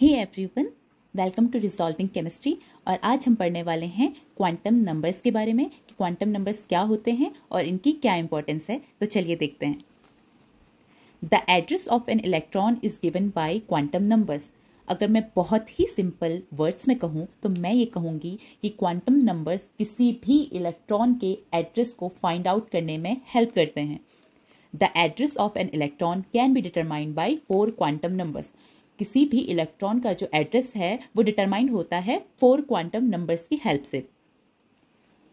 he everyone welcome to resolving chemistry और आज हम पढ़ने वाले हैं क्वांटम नंबर्स के बारे में कि क्वांटम नंबर्स क्या होते हैं और इनकी क्या इंपॉर्टेंस है तो चलिए देखते हैं the address of an electron is given by quantum numbers अगर मैं बहुत ही सिंपल वर्ड्स में कहूँ तो मैं ये कहूँगी कि क्वांटम नंबर्स किसी भी इलेक्ट्रॉन के एड्रेस को फाइंड आउट करने में हेल्प करते हैं the address of an electron can be determined by four quantum numbers किसी भी इलेक्ट्रॉन का जो एड्रेस है वो डिटरमाइन होता है फोर क्वांटम नंबर्स की हेल्प से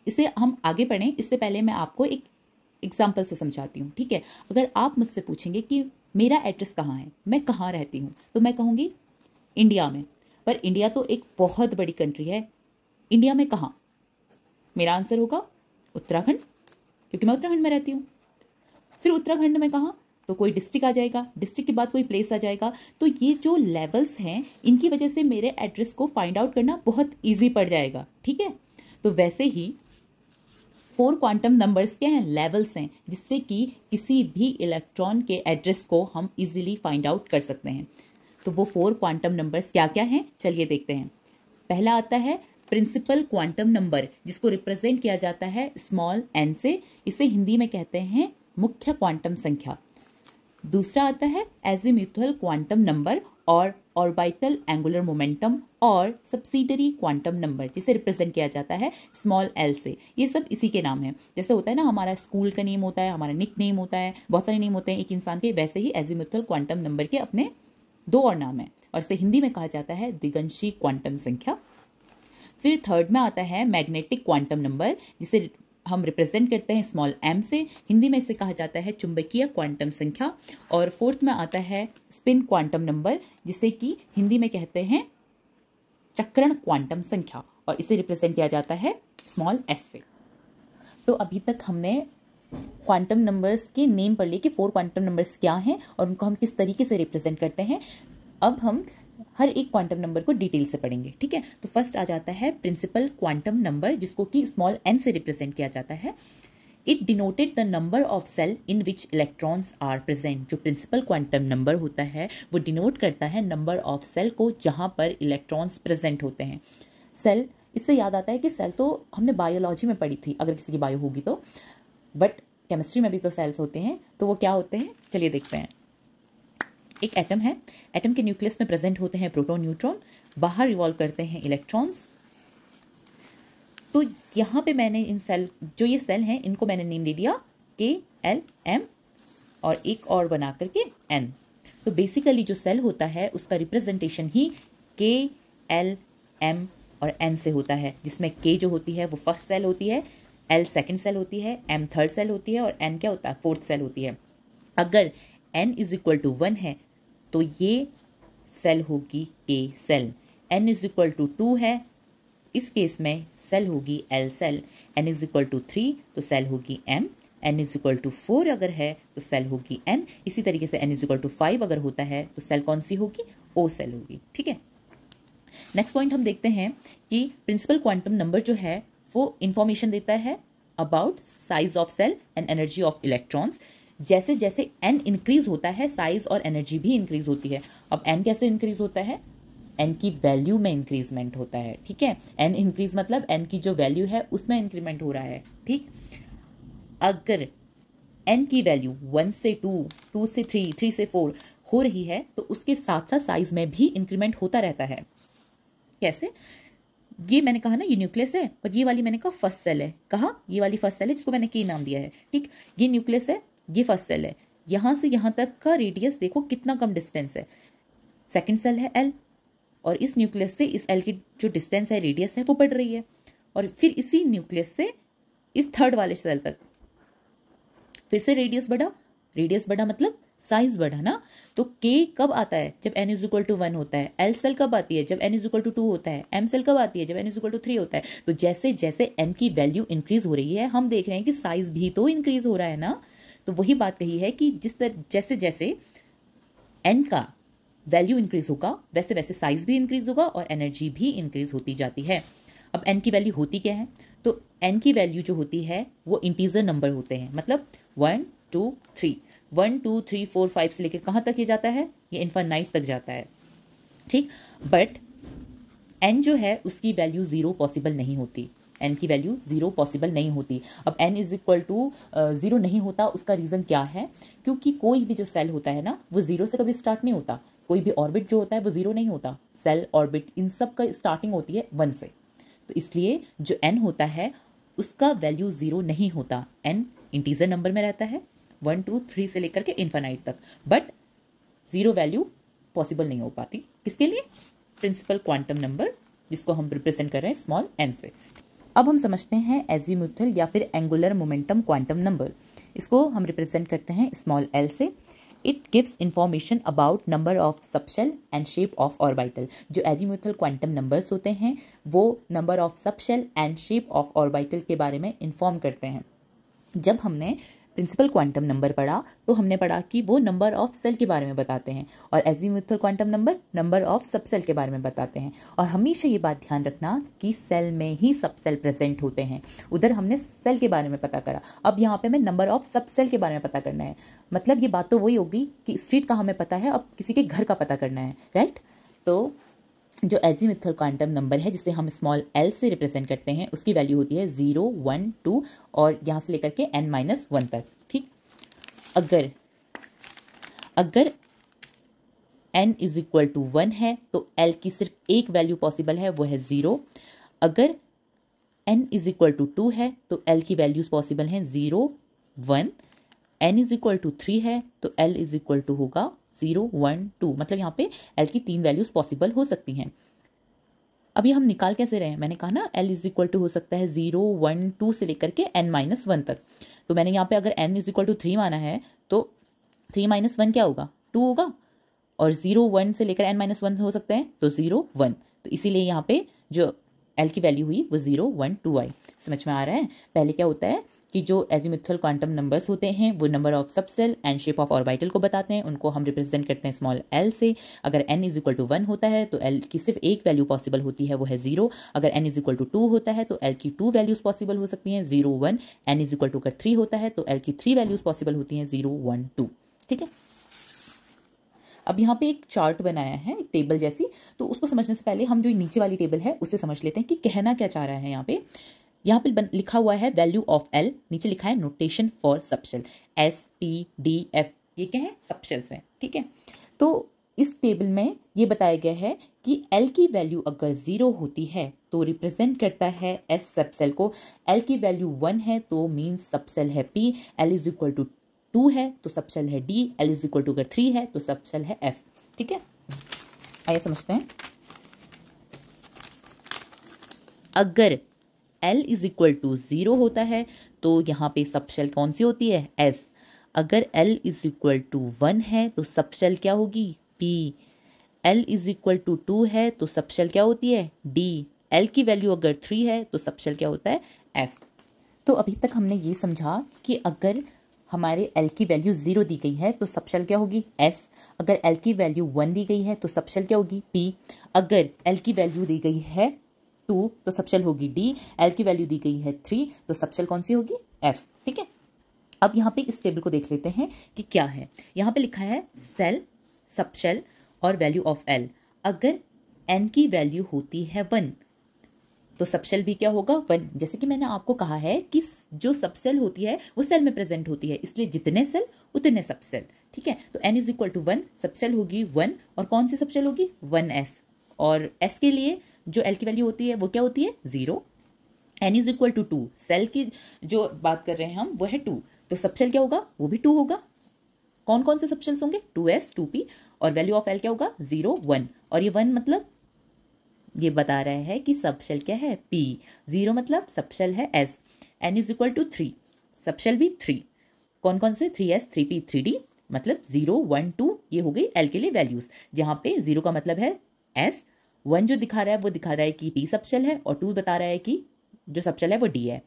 इसे हम आगे पढ़ें इससे पहले मैं आपको एक एग्जाम्पल से समझाती हूँ ठीक है अगर आप मुझसे पूछेंगे कि मेरा एड्रेस कहाँ है मैं कहाँ रहती हूँ तो मैं कहूँगी इंडिया में पर इंडिया तो एक बहुत बड़ी कंट्री है इंडिया में कहाँ मेरा आंसर होगा उत्तराखंड क्योंकि मैं उत्तराखंड में रहती हूँ फिर उत्तराखंड में कहाँ तो कोई डिस्ट्रिक्ट आ जाएगा डिस्ट्रिक्ट के बाद कोई प्लेस आ जाएगा तो ये जो लेवल्स हैं इनकी वजह से मेरे एड्रेस को फाइंड आउट करना बहुत ईजी पड़ जाएगा ठीक है तो वैसे ही फोर क्वांटम नंबर्स क्या हैं लेवल्स हैं जिससे कि किसी भी इलेक्ट्रॉन के एड्रेस को हम इजीली फाइंड आउट कर सकते हैं तो वो फोर क्वांटम नंबर्स क्या क्या हैं चलिए देखते हैं पहला आता है प्रिंसिपल क्वांटम नंबर जिसको रिप्रेजेंट किया जाता है स्मॉल एन से इसे हिंदी में कहते हैं मुख्य क्वांटम संख्या दूसरा आता है एजिम्यूथल क्वांटम नंबर और ऑर्बिटल एंगुलर मोमेंटम और सब्सिडरी क्वांटम नंबर जिसे रिप्रेजेंट किया जाता है स्मॉल एल से ये सब इसी के नाम है जैसे होता है ना हमारा स्कूल का नेम होता है हमारा निक नेम होता है बहुत सारे नेम होते हैं एक इंसान के वैसे ही एजिम्यूथल क्वांटम नंबर के अपने दो और नाम हैं और इसे हिंदी में कहा जाता है दिगंशी क्वांटम संख्या फिर थर्ड में आता है मैग्नेटिक क्वांटम नंबर जिसे हम रिप्रेजेंट करते हैं स्मॉल एम से हिंदी में इसे कहा जाता है चुंबकीय क्वांटम संख्या और फोर्थ में आता है स्पिन क्वांटम नंबर जिसे कि हिंदी में कहते हैं चक्रण क्वांटम संख्या और इसे रिप्रेजेंट किया जाता है स्मॉल एस से तो अभी तक हमने क्वांटम नंबर्स के नेम पढ़ लिए कि फोर क्वांटम नंबर्स क्या हैं और उनको हम किस तरीके से रिप्रेजेंट करते हैं अब हम हर एक क्वांटम नंबर को डिटेल से पढ़ेंगे ठीक है तो फर्स्ट आ जाता है प्रिंसिपल क्वांटम नंबर जिसको कि स्मॉल एन से रिप्रेजेंट किया जाता है it denoted the number of shell in which electrons are present जो प्रिंसिपल क्वांटम नंबर होता है वो डिनोट करता है नंबर ऑफ सेल को जहाँ पर इलेक्ट्रॉन्स प्रेजेंट होते हैं सेल इससे याद आता है कि सेल तो हमने बायोलॉजी में पढ़ी थी अगर किसी की बायो होगी तो बट केमिस्ट्री में भी तो सेल्स होते हैं तो वो क्या होते हैं चलिए देखते हैं एक एटम है एटम के न्यूक्लियस में प्रेजेंट होते हैं प्रोटॉन न्यूट्रॉन बाहर रिवॉल्व करते हैं इलेक्ट्रॉन्स तो यहाँ पे मैंने इन सेल जो ये सेल हैं इनको मैंने नेम दे दिया के एल एम और एक और बना करके एन तो बेसिकली जो सेल होता है उसका रिप्रेजेंटेशन ही के एल एम और एन से होता है जिसमें के जो होती है वो फर्स्ट सेल होती है एल सेकेंड सेल होती है एम थर्ड सेल होती है और एन क्या होता है फोर्थ सेल होती है अगर n is equal to one है तो ये सेल होगी K shell n is equal to two है इस केस में सेल होगी L shell n is equal to three तो सेल होगी M n is equal to four अगर है तो सेल होगी एन इसी तरीके से n is equal to five अगर होता है तो सेल कौन सी होगी ओ सेल होगी ठीक है नेक्स्ट पॉइंट हम देखते हैं कि प्रिंसिपल क्वांटम नंबर जो है वो इंफॉर्मेशन देता है about size of shell and energy of electrons जैसे जैसे एन इंक्रीज होता है साइज और एनर्जी भी इंक्रीज होती है अब एन कैसे इंक्रीज होता है एन की वैल्यू में इंक्रीजमेंट होता है ठीक है एन इंक्रीज मतलब एन की जो वैल्यू है उसमें इंक्रीमेंट हो रहा है ठीक अगर एन की वैल्यू वन से टू टू से थ्री थ्री से फोर हो रही है तो उसके साथ साथ साइज में भी इंक्रीमेंट होता रहता है कैसे ये मैंने कहा ना ये न्यूक्लियस है और ये वाली मैंने कहा फर्स्ट सेल है कहा ये वाली फर्स्ट सेल है जिसको मैंने के नाम दिया है ठीक ये न्यूक्लियस है ये फर्स्ट सेल है यहाँ से यहाँ तक का रेडियस देखो कितना कम डिस्टेंस है सेकेंड सेल है एल और इस न्यूक्लियस से इस एल की जो डिस्टेंस है रेडियस है वो बढ़ रही है और फिर इसी न्यूक्लियस से इस थर्ड वाले सेल तक फिर से रेडियस बढ़ा रेडियस बढ़ा मतलब साइज बढ़ा ना तो के कब आता है जब n is equal to one होता है एल सेल कब आती है जब n is equal to two होता है एम सेल कब आती है जब n is equal to three होता है तो जैसे जैसे एम की वैल्यू इंक्रीज हो रही है हम देख रहे हैं कि साइज भी तो इंक्रीज हो रहा है ना तो वही बात कही है कि जिस तरह जैसे जैसे एन का वैल्यू इंक्रीज़ होगा वैसे वैसे साइज़ भी इंक्रीज़ होगा और एनर्जी भी इंक्रीज़ होती जाती है अब एन की वैल्यू होती क्या है तो एन की वैल्यू जो होती है वो इंटीजर नंबर होते हैं मतलब one two three one two three four five से लेकर कहाँ तक ये जाता है ये इन्फानाइट तक जाता है ठीक बट एन जो है उसकी वैल्यू ज़ीरो पॉसिबल नहीं होती एन की वैल्यू ज़ीरो पॉसिबल नहीं होती अब n is equal to zero नहीं होता उसका रीज़न क्या है क्योंकि कोई भी जो सेल होता है ना वो ज़ीरो से कभी स्टार्ट नहीं होता कोई भी ऑर्बिट जो होता है वो ज़ीरो नहीं होता सेल ऑर्बिट इन सब का स्टार्टिंग होती है वन से तो इसलिए जो एन होता है उसका वैल्यू ज़ीरो नहीं होता एन इंटीजर नंबर में रहता है वन टू थ्री से लेकर के इन्फानाइट तक बट ज़ीरो वैल्यू पॉसिबल नहीं हो पाती किसके लिए प्रिंसिपल क्वांटम नंबर जिसको हम रिप्रेजेंट कर रहे हैं स्मॉल एन से अब हम समझते हैं एजीमुथल या फिर एंगुलर मोमेंटम क्वांटम नंबर इसको हम रिप्रेजेंट करते हैं स्मॉल एल से it gives information about number of subshell and shape of orbital जो एजीमुथल क्वांटम नंबर्स होते हैं वो number of subshell and shape of orbital के बारे में इंफॉर्म करते हैं जब हमने प्रिंसिपल क्वांटम नंबर पढ़ा तो हमने पढ़ा कि वो नंबर ऑफ सेल के बारे में बताते हैं और azimuthal quantum number number of subshell के बारे में बताते हैं और हमेशा ये बात ध्यान रखना कि सेल में ही सबसेल प्रेजेंट होते हैं उधर हमने सेल के बारे में पता करा अब यहाँ पे हमें नंबर ऑफ सबसेल के बारे में पता करना है मतलब ये बात तो वही होगी कि स्ट्रीट का हमें पता है अब किसी के घर का पता करना है राइट तो जो एजी मिथल क्वांटम नंबर है जिसे हम स्मॉल एल से रिप्रेजेंट करते हैं उसकी वैल्यू होती है ज़ीरो वन टू और यहाँ से लेकर के एन माइनस वन तक ठीक अगर अगर n is equal to one है तो एल की सिर्फ एक वैल्यू पॉसिबल है वो है ज़ीरो अगर n is equal to two है तो एल की वैल्यूज़ पॉसिबल हैं zero one n is equal to three है तो एल इज इक्वल टू होगा ज़ीरो वन टू मतलब यहाँ पे एल की तीन वैल्यूज़ पॉसिबल हो सकती हैं अभी हम निकाल कैसे रहे हैं मैंने कहा ना एल इज इक्वल टू हो सकता है ज़ीरो वन टू से लेकर के एन माइनस वन तक तो मैंने यहाँ पे अगर n is equal to three माना है तो थ्री माइनस वन क्या होगा टू होगा और ज़ीरो वन से लेकर एन माइनस वन हो सकते हैं तो ज़ीरो वन तो इसीलिए यहाँ पे जो एल की वैल्यू हुई वो ज़ीरो वन टू आई समझ में आ रहा है पहले क्या होता है कि जो एजिमिथल क्वांटम नंबर्स होते हैं वो number of subshell and shape of orbital को बताते हैं उनको हम रिप्रेजेंट करते हैं स्मॉल एल से अगर n is equal to one होता है तो एल की सिर्फ एक वैल्यू पॉसिबल होती है वो है जीरो अगर n is equal to two होता है तो एल की टू वैल्यूज पॉसिबल हो सकती हैं zero one n is equal to अगर थ्री होता है तो एल की थ्री वैल्यूज पॉसिबल होती हैं जीरो वन टू ठीक है अब यहाँ पे एक चार्ट बनाया है एक टेबल जैसी तो उसको समझने से पहले हम जो नीचे वाली टेबल है उससे समझ लेते हैं कि कहना क्या चाह रहा है यहाँ पे यहाँ पे लिखा हुआ है वैल्यू ऑफ एल नीचे लिखा है notation for subshell s p d f ये क्या है सब्शल्स हैं ठीक है तो इस टेबल में ये बताया गया है कि एल की वैल्यू अगर ज़ीरो होती है तो रिप्रेजेंट करता है एस सबसेल को एल की वैल्यू वन है तो मीन्स सबसेल है p l is equal to two है तो सबसेल है d l is equal to अगर थ्री है तो सबसेल है एफ ठीक है आइए समझते हैं अगर l is equal to zero होता है तो यहाँ पे सबशेल कौन सी होती है एस अगर l is equal to one है तो सबशेल क्या होगी p l is equal to two है तो सबशेल क्या होती है डी एल की वैल्यू अगर थ्री है तो सबशेल क्या होता है एफ तो अभी तक हमने ये समझा कि अगर हमारे एल की वैल्यू ज़ीरो दी गई है तो सबशेल क्या होगी एस अगर एल की वैल्यू वन दी गई है तो सबशेल क्या होगी पी अगर एल की वैल्यू दी गई है टू तो सबशेल होगी डी एल की वैल्यू दी गई है थ्री तो सबशेल कौन सी होगी एफ ठीक है अब यहाँ पे इस टेबल को देख लेते हैं कि क्या है यहाँ पे लिखा है सेल सबशेल और वैल्यू ऑफ एल अगर एन की वैल्यू होती है वन तो सबसेल भी क्या होगा वन जैसे कि मैंने आपको कहा है कि जो सबसेल होती है वो सेल में प्रेजेंट होती है इसलिए जितने सेल उतने सबसेल ठीक है तो n is equal to one subshell होगी वन और कौन सी सबसेल होगी वन एस और एस के लिए जो एल की वैल्यू होती है वो क्या होती है zero n is equal to two shell की जो बात कर रहे हैं हम वो है टू तो सबसेल क्या होगा वो भी टू होगा कौन कौन से सबसेल्स होंगे टू एस टू पी और वैल्यू ऑफ एल क्या होगा ज़ीरो वन और ये वन मतलब ये बता रहा है कि सबसेल क्या है पी जीरो मतलब सबसेल है s n is equal to three subshell भी थ्री कौन कौन से three s three p three d मतलब जीरो वन टू ये हो गई एल के लिए वैल्यूज़ जहाँ पे जीरो का मतलब है एस वन जो दिखा रहा है वो दिखा रहा है कि पी सबसेल है और टू बता रहा है कि जो सबसेल है वो डी है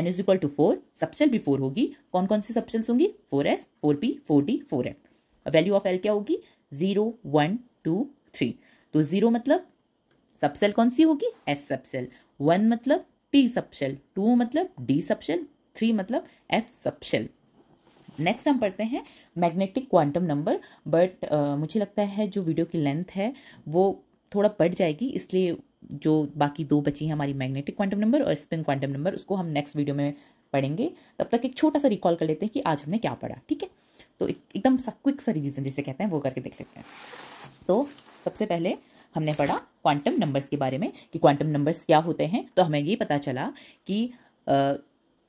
n is equal to four subshell भी फोर होगी कौन कौन सी सबसेल्स होंगी four s four p four d four f value of l क्या होगी जीरो वन टू थ्री तो जीरो मतलब सबसेल कौन सी होगी एस सबसेल वन मतलब पी सबसेल टू मतलब डी सबसेल थ्री मतलब एफ सबसेल नेक्स्ट हम पढ़ते हैं मैग्नेटिक क्वांटम नंबर बट मुझे लगता है जो वीडियो की लेंथ है वो थोड़ा बढ़ जाएगी इसलिए जो बाकी दो बची हैं हमारी मैग्नेटिक क्वांटम नंबर और स्पिन क्वांटम नंबर उसको हम नेक्स्ट वीडियो में पढ़ेंगे तब तक एक छोटा सा रिकॉल कर लेते हैं कि आज हमने क्या पढ़ा ठीक है तो एकदम सा क्विक सा रिविजन जिसे कहते हैं वो करके देख लेते हैं तो सबसे पहले हमने पढ़ा क्वांटम नंबर्स के बारे में कि क्वांटम नंबर्स क्या होते हैं तो हमें ये पता चला कि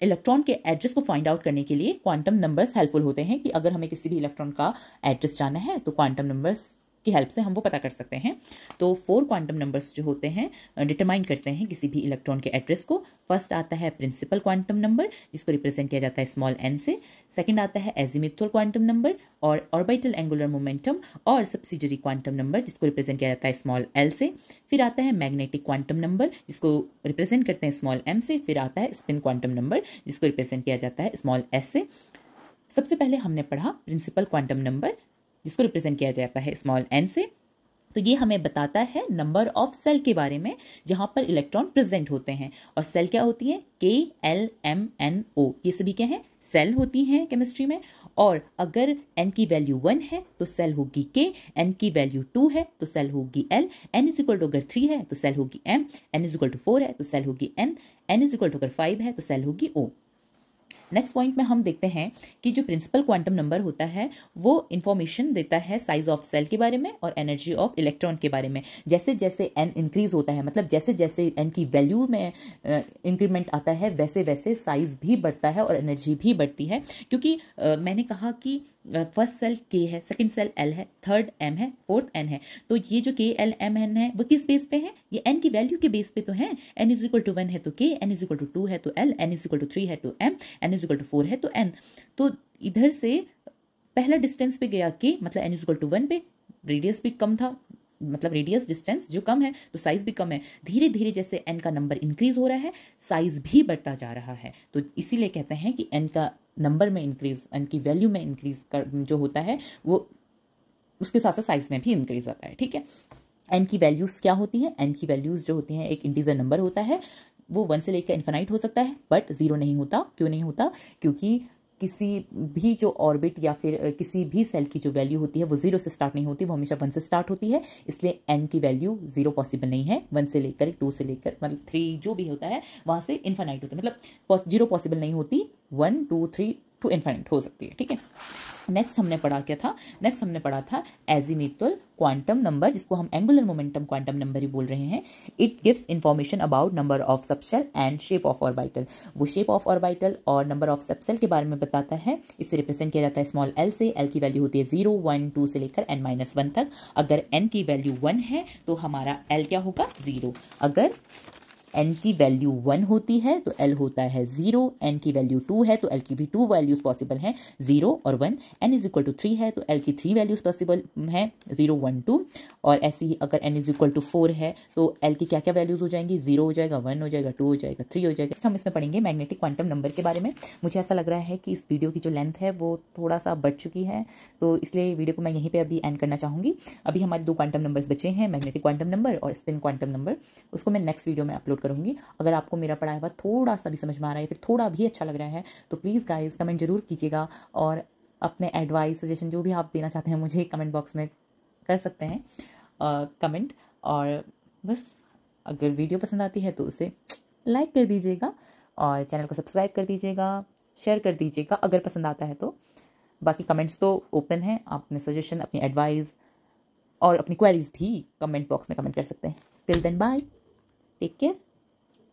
इलेक्ट्रॉन के एड्रेस को फाइंड आउट करने के लिए क्वांटम नंबर्स हेल्पफुल होते हैं कि अगर हमें किसी भी इलेक्ट्रॉन का एड्रेस जाना है तो क्वांटम नंबर्स की हेल्प से हम वो पता कर सकते हैं तो फोर क्वांटम नंबर्स जो होते हैं डिटरमाइन करते हैं किसी भी इलेक्ट्रॉन के एड्रेस को फर्स्ट आता है प्रिंसिपल क्वांटम नंबर जिसको रिप्रेजेंट किया जाता है स्मॉल एन से सेकेंड आता है एजिमिथोल क्वांटम नंबर और ऑर्बिटल एंगुलर मोमेंटम और सब्सिडरी क्वांटम नंबर जिसको रिप्रेजेंट किया जाता है स्मॉल एल से फिर आता है मैग्नेटिक क्वांटम नंबर जिसको रिप्रेजेंट करते हैं स्मॉल एम से फिर आता है स्पिन क्वांटम नंबर जिसको रिप्रेजेंट किया जाता है स्मॉल एस से सबसे पहले हमने पढ़ा प्रिंसिपल क्वांटम नंबर जिसको रिप्रेजेंट किया जाता है स्मॉल एन से तो ये हमें बताता है नंबर ऑफ सेल के बारे में जहाँ पर इलेक्ट्रॉन प्रेजेंट होते हैं और सेल क्या होती हैं के एल एम एन ओ ये सभी क्या हैं सेल होती हैं केमिस्ट्री में और अगर एन की वैल्यू वन है तो सेल होगी के एन की वैल्यू टू है तो सेल होगी L n is equal to अगर थ्री है तो सेल होगी M n is equal to four है तो सेल होगी N n is equal to अगर फाइव है तो सेल होगी ओ नेक्स्ट पॉइंट में हम देखते हैं कि जो प्रिंसिपल क्वांटम नंबर होता है वो इन्फॉर्मेशन देता है साइज ऑफ सेल के बारे में और एनर्जी ऑफ इलेक्ट्रॉन के बारे में जैसे जैसे एन इंक्रीज होता है मतलब जैसे जैसे एन की वैल्यू में इंक्रीमेंट आता है वैसे वैसे साइज भी बढ़ता है और एनर्जी भी बढ़ती है क्योंकि uh, मैंने कहा कि फर्स्ट सेल के है सेकंड सेल एल है थर्ड एम है फोर्थ एन है तो ये जो के एल एम एन है वो किस बेस पे है ये एन की वैल्यू के बेस पे तो है n is equal to one है तो K n is equal to two है तो L n is equal to three है तो M n is equal to four है तो एन तो इधर से पहला डिस्टेंस पे गया के मतलब n is equal to one पे रेडियस भी कम था मतलब रेडियस डिस्टेंस जो कम है तो साइज़ भी कम है धीरे धीरे जैसे एन का नंबर इंक्रीज़ हो रहा है साइज़ भी बढ़ता जा रहा है तो इसीलिए कहते हैं कि एन का नंबर में इंक्रीज़ एन की वैल्यू में इंक्रीज़ कर जो होता है वो उसके साथ साथ साइज़ में भी इंक्रीज़ होता है ठीक है एन की वैल्यूज़ क्या होती हैं एन की वैल्यूज़ जो होती हैं एक इंटीजर नंबर होता है वो वन से लेकर इन्फेनाइट हो सकता है बट ज़ीरो नहीं होता क्यों नहीं होता क्योंकि किसी भी जो ऑर्बिट या फिर किसी भी सेल की जो वैल्यू होती है वो जीरो से स्टार्ट नहीं होती वो हमेशा वन से स्टार्ट होती है इसलिए एन की वैल्यू जीरो पॉसिबल नहीं है वन से लेकर टू से लेकर मतलब थ्री जो भी होता है वहाँ से इन्फानाइट होता है मतलब जीरो पॉसिबल नहीं होती one two three to infinite हो सकती है ठीक है नेक्स्ट हमने पढ़ा क्या था नेक्स्ट हमने पढ़ा था एजिमितुअल क्वांटम नंबर जिसको हम एंगुलर मोमेंटम क्वांटम नंबर ही बोल रहे हैं it gives information about number of subshell and shape of orbital वो शेप ऑफ ऑर्बिटल और नंबर ऑफ सबसेल के बारे में बताता है इसे रिप्रेजेंट किया जाता है स्मॉल एल से एल की वैल्यू होती है जीरो वन टू से लेकर एन माइनस वन तक अगर एन की वैल्यू वन है तो हमारा एल क्या होगा जीरो अगर एन की वैल्यू वन होती है तो एल होता है जीरो एन की वैल्यू टू है तो एल की भी टू वैल्यूज पॉसिबल हैं जीरो और one n is equal to three है तो एल की थ्री वैल्यूज पॉसिबल हैं जीरो वन टू और ऐसी ही अगर n is equal to four है तो एल की क्या क्या वैल्यूज हो जाएंगी जीरो हो जाएगा वन हो जाएगा टू हो जाएगा थ्री हो जाएगा हम इसमें पढ़ेंगे मैग्नेटिक क्वांटम नंबर के बारे में मुझे ऐसा लग रहा है कि इस वीडियो की जो लेंथ है वो थोड़ा सा बढ़ चुकी है तो इसलिए वीडियो को मैं यहीं पर अभी एंड करना चाहूँगी अभी हमारे दो क्वांटम नंबर्स बचे हैं मैग्नेटिक क्वांटम नंबर और स्पिन क्वांटम नंबर उसको मैं नेक्स्ट वीडियो में अपलोड करूँगी अगर आपको मेरा पढ़ाया हुआ थोड़ा सा भी समझ में आ रहा है फिर थोड़ा भी अच्छा लग रहा है तो प्लीज़ गाइज़ कमेंट जरूर कीजिएगा और अपने एडवाइस सजेशन जो भी आप देना चाहते हैं मुझे कमेंट बॉक्स में कर सकते हैं कमेंट और बस अगर वीडियो पसंद आती है तो उसे लाइक कर दीजिएगा और चैनल को सब्सक्राइब कर दीजिएगा शेयर कर दीजिएगा अगर पसंद आता है तो बाकी कमेंट्स तो ओपन हैं आप अपने सजेशन अपनी एडवाइस और अपनी क्वेरीज भी कमेंट बॉक्स में कमेंट कर सकते हैं till then bye take care